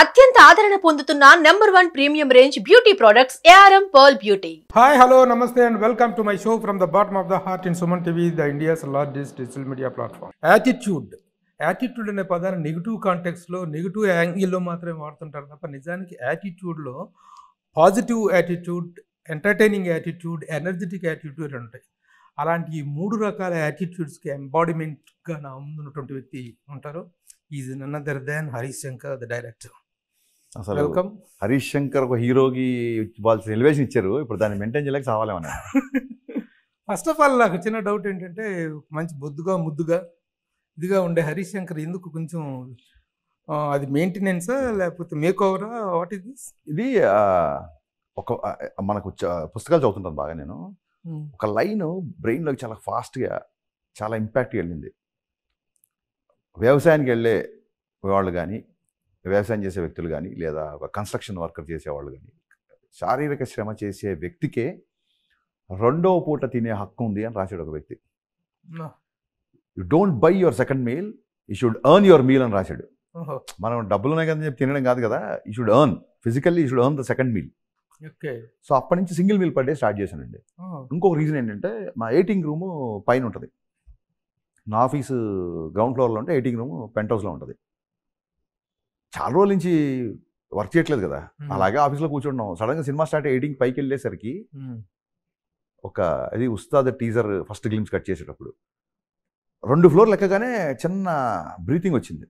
అత్యంత ఆదరణ పొందుతున్న number one premium range beauty products ARM pearl beauty hi hello నమస్తే and welcome to my show from the bottom of the heart in Suman TV the India's largest digital media platform attitude attitude అనే పదాన్ని negative కాంటెక్స్లో negative యాంగిల్లో మాత్రమే వాడుతుంటారు తప్ప నిజానికి యాటిట్యూడ్లో positive attitude entertaining attitude energetic attitude ఉంటాయి అలాంటి ఈ మూడు రకాల యాటిట్యూడ్స్కి ఎంబాడిమెంట్గా నా ముందున్నటువంటి వ్యక్తి ఉంటారు is none other than Harish Shankar the director అసలు వెల్కమ్ హరీష్ శంకర్ ఒక హీరోకి ఇవ్వాల్సిన ఎలివేషన్ ఇచ్చారు ఇప్పుడు దాన్ని మెయింటైన్ చేయలేక సావాలేమన్నా ఫస్ట్ ఆఫ్ ఆల్ నాకు చిన్న డౌట్ ఏంటంటే మంచి బొద్దుగా ముద్దుగా ఇదిగా ఉండే హరీష్ శంకర్ ఎందుకు కొంచెం అది మెయింటెనెన్సా లేకపోతే మేక్ ఓవరా వాట్ ఇస్ దిస్ ఇది ఒక మనకు పుస్తకాలు చదువుతుంటాను బాగా నేను hmm. ఒక లైన్ బ్రెయిన్లోకి చాలా ఫాస్ట్గా చాలా ఇంపాక్ట్గా వెళ్ళింది వ్యవసాయానికి వెళ్ళే వాళ్ళు కానీ వ్యవసాయం చేసే వ్యక్తులు కానీ లేదా కన్స్ట్రక్షన్ వర్కర్ చేసేవాళ్ళు కానీ శారీరక శ్రమ చేసే వ్యక్తికే రెండవ పూట తినే హక్కు ఉంది అని రాశాడు ఒక వ్యక్తి you don't buy your second meal you should earn your meal అని రాశాడు మనం డబ్బులు ఉన్నాయి కదా చెప్పి తినడం కాదు కదా you should earn physically you should earn the second meal so అప్పటి నుంచి సింగిల్ మీల్ పడ్డే స్టార్ట్ చేశానండి ఇంకొక రీజన్ ఏంటంటే మా ఎయిటింగ్ రూమ్ పైన ఉంటుంది నా ఆఫీసు గ్రౌండ్ ఫ్లోర్లో ఉంటే ఎయిటింగ్ రూమ్ పెంట్ హౌస్లో ఉంటుంది చాలా రోజుల నుంచి వర్క్ చేయట్లేదు కదా అలాగే ఆఫీస్లో సడన్ సడన్గా సినిమా స్టార్ట్ ఎయిటింగ్ పైకి వెళ్ళేసరికి ఒక అది Ustaad teaser first glimpse cut చేసేటప్పుడు రెండు ఫ్లోర్ లెక్కగానే చిన్న బ్రీతింగ్ వచ్చింది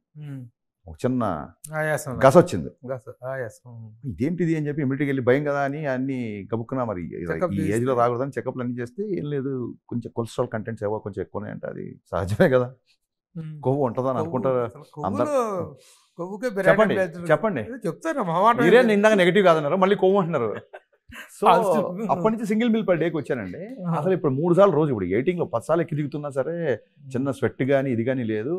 ఒక చిన్న గస వచ్చింది ఇదేంటిది అని చెప్పి ఇమ్మీడియట్గా వెళ్ళి భయం కదా అని అన్ని గబుక్కున్నా మరి ఈ ఏజ్లో రాకూడదని చెకప్లు అన్ని చేస్తే ఏం లేదు కొంచెం కొలెస్ట్రాల్ కంటెంట్స్ ఏవో కొంచెం ఎక్కువ ఉన్నాయంటే అది సహజమే కదా కొవ్వు ఉంటుందని అనుకుంటారు అందరూ కొవ్వుకే చెప్పండి చెప్పండి చెప్తారు మీరే ఇందాక నెగిటివ్ కాదన్నారు మళ్ళీ కొవ్వు అంటున్నారు సో అప్పటి నుంచి సింగిల్ మిల్ పర్ డేకి వచ్చానండి అసలు ఇప్పుడు మూడు సార్లు రోజు ఇప్పుడు ఎయిటింగ్ లో పది సార్లు దిగుతున్నా సరే చిన్న స్వెట్ కానీ ఇది కానీ లేదు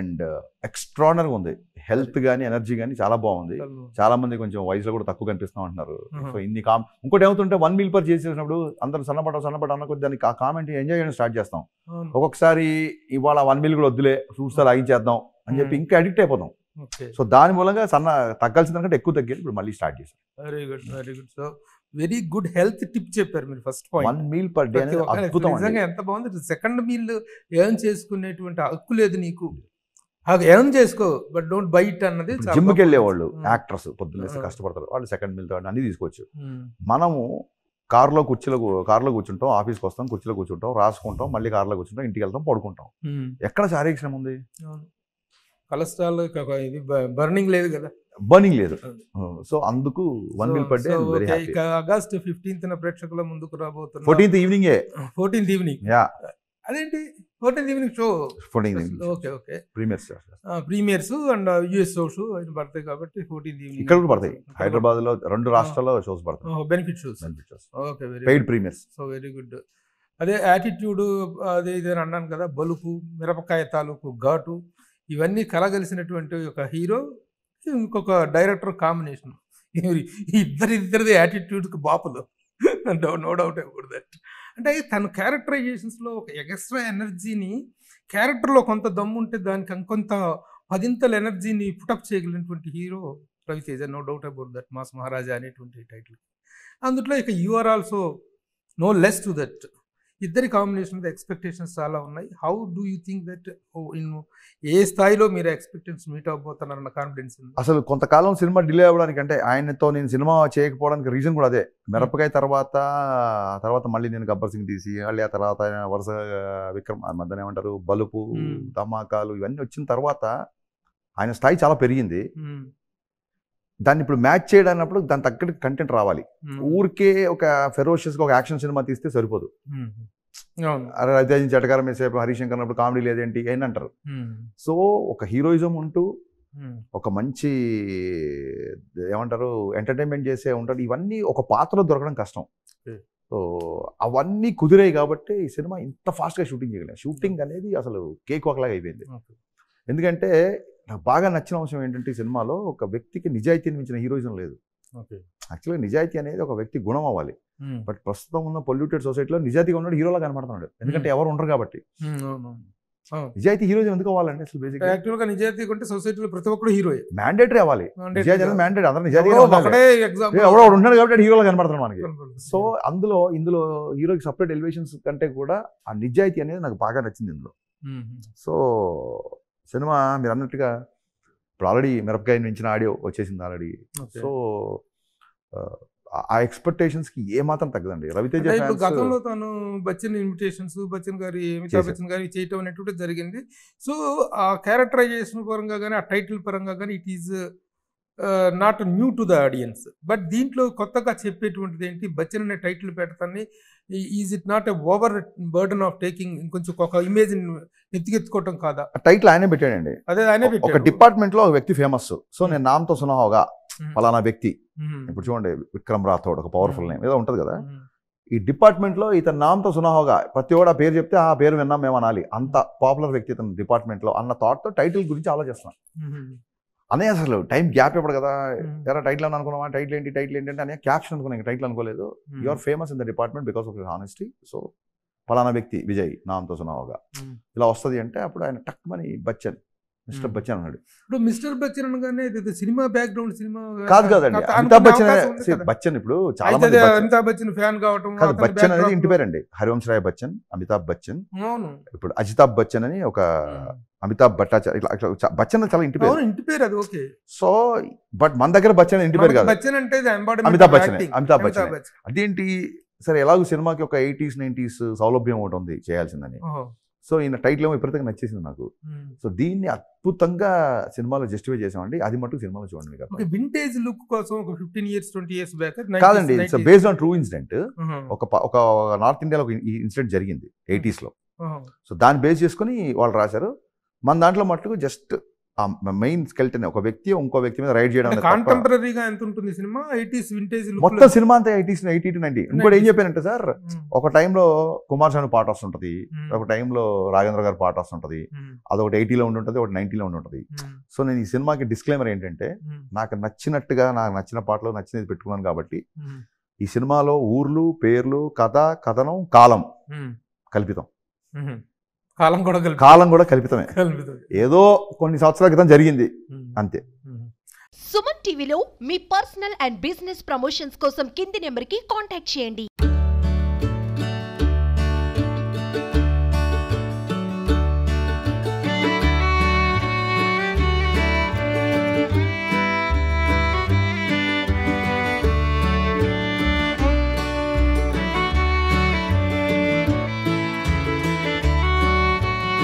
అండ్ గా uh, ఉంది హెల్త్ కానీ ఎనర్జీ కానీ చాలా బాగుంది చాలా మంది కొంచెం వయసులో కూడా తక్కువ కనిపిస్తా అంటున్నారు సో ఇన్ని కామ్ ఇంకోటి ఏమవుతుంటే వన్ మిల్ పర్ చేసేసినప్పుడు అందరం సన్నపడ సన్నపడ అన్న దానికి ఆ కామెంట్ ఎంజాయ్ చేయడం స్టార్ట్ చేస్తాం ఒక్కొక్కసారి ఇవాళ వన్ మిల్ కూడా వద్దులే ఫ్రూట్స్ అలా ఆగించేద్దాం అని చెప్పి ఇంకా అడిక్ట్ అయిపోతాం సో దాని మూలంగా సన్న తగ్గాల్సిన దానికంటే ఎక్కువ తగ్గేది ఇప్పుడు మళ్ళీ స్టార్ట్ చేశారు very good very good so very good health tip చెప్పారు మీరు first point one meal per day నిజంగా ఎంత బాగుంది సెకండ్ మీల్ ఏం చేసుకునేటువంటి హక్కు లేదు నీకు ఏం చేసుకో బట్ డోంట్ బైట్ అన్నది జిమ్కి వాళ్ళు యాక్టర్స్ పొద్దున్న కష్టపడతారు వాళ్ళు సెకండ్ మీల్ అన్ని తీసుకోవచ్చు hmm. మనము కార్లో కుర్చీలో కార్లో కూర్చుంటాం ఆఫీస్కి వస్తాం కుర్చీలో కూర్చుంటాం రాసుకుంటాం మళ్ళీ కార్లో కూర్చుంటాం ఇంటికి వెళ్తాం పడుకుంటాం hmm. ఎక్కడ శారీరక శ్రమ ఉంది కొలెస్ట్రాల్ ఇది బర్నింగ్ లేదు కదా బర్నింగ్ లేదు సో అందుకు one meal per day very happy August fifteenth ప్రేక్షకుల ముందుకు రాబోతున్నా fourteenth evening fourteenth evening yeah అదేంటి fourteenth evening show evening okay okay premieres premieres and US shows పడతాయి కాబట్టి ఫోర్టీన్త్ ఈవినింగ్ ఇక్కడ కూడా పడతాయి హైదరాబాద్ లో రెండు రాష్ట్రాల్లో షోస్ పడతాయి benefit shows benefit shows okay very paid premieres so very good అదే యాటిట్యూడ్ అదే ఇదే అన్నాను కదా బలుపు మిరపకాయ తాలూకు ఘాటు ఇవన్నీ కలగలిసినటువంటి ఒక హీరో ఇంకొక డైరెక్టర్ కాంబినేషన్ ఇద్దరిద్దరిది యాటిట్యూడ్కి బాపులు నో డౌట్ అబౌట్ దట్ అంటే తన క్యారెక్టరైజేషన్స్లో ఒక ఎక్స్ట్రా ఎనర్జీని క్యారెక్టర్లో కొంత దమ్ము ఉంటే దానికి ఇంకొంత పదింతల ఎనర్జీని పుటప్ చేయగలిగినటువంటి hero Raviteja no doubt about that mass మహారాజా అనేటువంటి టైటిల్ అందుట్లో ఇక you are also no less to that ఇద్దరి కాంబినేషన్ మీద ఎక్స్పెక్టేషన్స్ చాలా ఉన్నాయి how do you think that ఏ స్థాయిలో మీరు ఎక్స్పెక్టేషన్స్ మీట్ అవ్వబోతున్నారన్న కాన్ఫిడెన్స్ అసలు కొంతకాలం సినిమా డిలే అవ్వడానికి అంటే ఆయనతో నేను సినిమా చేయకపోవడానికి రీజన్ కూడా అదే మిరపకాయ hmm. తర్వాత తర్వాత మళ్ళీ నేను గబ్బర్ సింగ్ తీసి మళ్ళీ ఆ తర్వాత వరుస విక్రమ్ మధ్యన ఏమంటారు బలుపు hmm. ధమాకాలు ఇవన్నీ వచ్చిన తర్వాత ఆయన స్థాయి చాలా పెరిగింది hmm. దాన్ని ఇప్పుడు మ్యాచ్ చేయడానికి దాని తగ్గట్టు కంటెంట్ రావాలి ఊరికే ఒక ఫెరోషియస్గా ఒక యాక్షన్ సినిమా తీస్తే సరిపోదు అరే రవితేజన్ చటకారం వేసేపు హరిశంకర్ అన్నప్పుడు కామెడీ లేదేంటి అని అంటారు సో ఒక హీరోయిజం ఉంటూ ఒక మంచి ఏమంటారు ఎంటర్టైన్మెంట్ చేసే ఉంటాడు ఇవన్నీ ఒక పాత్రలో దొరకడం కష్టం సో అవన్నీ కుదిరాయి కాబట్టి ఈ సినిమా ఇంత ఫాస్ట్గా షూటింగ్ చేయగలం షూటింగ్ అనేది అసలు కేక్ ఒకలాగా అయిపోయింది ఎందుకంటే నాకు బాగా నచ్చిన అంశం ఏంటంటే ఈ సినిమాలో ఒక వ్యక్తికి నిజాయితీని మించిన హీరోయిజం లేదు యాక్చువల్గా నిజాయితీ అనేది ఒక వ్యక్తి గుణం అవ్వాలి బట్ ప్రస్తుతం ఉన్న పొల్యూటెడ్ సొసైటీలో నిజాయితీగా ఉన్నాడు హీరోలా కనబడుతున్నాడు ఎందుకంటే ఎవరు ఉండరు కాబట్టి నిజాయితీ హీరో ఎందుకు అవ్వాలండి అసలు బేసిక్ గా నిజాయితీ అంటే సొసైటీలో ప్రతి ఒక్కరు హీరో మ్యాండేటరీ అవ్వాలి నిజాయితీ ఉన్నాడు కాబట్టి హీరోలో కనబడుతున్నాడు మనకి సో అందులో ఇందులో హీరోకి సపరేట్ ఎలివేషన్స్ కంటే కూడా ఆ నిజాయితీ అనేది నాకు బాగా నచ్చింది ఇందులో సో సినిమా మీరు అన్నట్టుగా ఇప్పుడు ఆల్రెడీ మిరపకాయ నుంచిన ఆడియో వచ్చేసింది ఆల్రెడీ సో ఆ ఎక్స్పెక్టేషన్స్ కి ఏ మాత్రం తగ్గదండి రవితేజ గతంలో తను బచ్చన్ ఇన్విటేషన్స్ బచ్చన్ గారి అమితాబ్ బచ్చన్ గారి చేయటం అనేటువంటి జరిగింది సో ఆ క్యారెక్టరైజేషన్ పరంగా కానీ ఆ టైటిల్ పరంగా కానీ it is not new to the audience but దీంట్లో కొత్తగా చెప్పేటువంటిది ఏంటి బచ్చన్ అనే టైటిల్ పెడతాన్ని is it not a over burden of taking ఇంకొంచెం ఒక ఇమేజ్ ఎత్తికెత్తుకోవటం కాదా టైటిల్ ఆయనే పెట్టాడండి అదే ఆయనే ఒక డిపార్ట్మెంట్ లో ఒక వ్యక్తి ఫేమస్ సో నేను నామతో సునాహోగా ఫలానా వ్యక్తి ఇప్పుడు చూడండి విక్రమ్ రాథోడ్ ఒక పవర్ఫుల్ నేమ్ ఏదో ఉంటుంది కదా ఈ డిపార్ట్మెంట్ లో ఇతని నామతో సునాహోగా ప్రతి ఒక్క పేరు చెప్తే ఆ పేరు విన్నాం మేము అనాలి అంత పాపులర్ వ్యక్తి ఇతను డిపార్ట్మెంట్ లో అన్న తో టైటిల్ గురించి ఆలోచిస్తున్నాను అన్నయ్య అసలు టైం గ్యాప్ ఇప్పుడు కదా ఎలా టైటిల్ అని అనుకున్నావా టైటిల్ ఏంటి టైటిల్ ఏంటి అంటే అనే క్యాప్షన్ అనుకున్నా ఇంకా టైటిల్ అనుకోలేదు you are famous in the department because of your honesty so ఫలానా వ్యక్తి విజయ్ అంత సునావుగా ఇలా వస్తుంది అంటే అప్పుడు ఆయన టక్ మని బచ్చన్ మిస్టర్ బచ్చన్ అన్నాడు ఇప్పుడు మిస్టర్ బచ్చన్ అనగానే సినిమా బ్యాక్గ్రౌండ్ సినిమా కాదు కాదండి అమితాబ్ బచ్చన్ బచ్చన్ ఇప్పుడు చాలా మంది అమితాబ్ బచ్చన్ ఫ్యాన్ కావటం కాదు బచ్చన్ అనేది ఇంటి పేరండి హరివంశ్ బచ్చన్ అమితాబ్ బచ్చన్ ఇప్పుడు అజితాబ్ బచ్చన్ అని ఒక అమితాబ్ భట్టాచార్య ఇట్లా బచ్చన్ చాలా ఇంటి పేరు ఇంటి పేరు అది ఓకే సో బట్ మన దగ్గర బచ్చన్ ఇంటి పేరు కాదు బచ్చన్ అంటే అమితాబ్ బచ్చన్ అమితాబ్ బచ్చన్ అదేంటి సరే ఎలాగో సినిమాకి ఒక ఎయిటీస్ నైన్టీస్ సౌలభ్యం ఒకటి ఉంది చేయాల్సిందని సో ఈయన టైటిల్ ఏమో ఇప్పటికే నచ్చేసింది నాకు సో దీన్ని అద్భుతంగా సినిమాలో జస్టిఫై చేసామండి అది మటుకు సినిమాలో చూడండి మీకు వింటేజ్ లుక్ కోసం ఒక fifteen years twenty years back కాదండి it's based on true incident ఒక ఒక నార్త్ ఇండియాలో ఒక ఇన్సిడెంట్ జరిగింది ఎయిటీస్ లో సో దాన్ని బేస్ చేసుకుని వాళ్ళు రాశారు మన దాంట్లో మట్టుకు జస్ట్ ఆ మెయిన్ స్కెల్టన్ ఒక వ్యక్తి ఇంకో వ్యక్తి మీద రైడ్ చేయడం కాంటెంపరీగా ఎంత ఉంటుంది సినిమా ఎయిటీస్ వింటేజ్ మొత్తం సినిమా అంతా ఎయిటీస్ ఎయిటీ నైన్టీ ఇంకోటి ఏం చెప్పానంటే సార్ ఒక టైంలో కుమార్ స్వామి పాట వస్తుంటది ఒక టైంలో రాఘేంద్ర గారు పాట వస్తుంటది అదొకటి ఎయిటీలో ఉంటుంటది ఒకటి నైన్టీలో ఉంటుంటది సో నేను ఈ సినిమాకి డిస్క్లైమర్ ఏంటంటే నాకు నచ్చినట్టుగా నాకు నచ్చిన పాటలు నచ్చినది పెట్టుకున్నాను కాబట్టి ఈ సినిమాలో ఊర్లు పేర్లు కథ కథనం కాలం కల్పితం కాలం కూడా కాలం కూడా కల్పితమే ఏదో కొన్ని సంవత్సరాల క్రితం జరిగింది అంతే సుమన్ టీవీలో మీ పర్సనల్ అండ్ బిజినెస్ ప్రమోషన్స్ కోసం కింది నెంబర్కి కాంటాక్ట్ చేయండి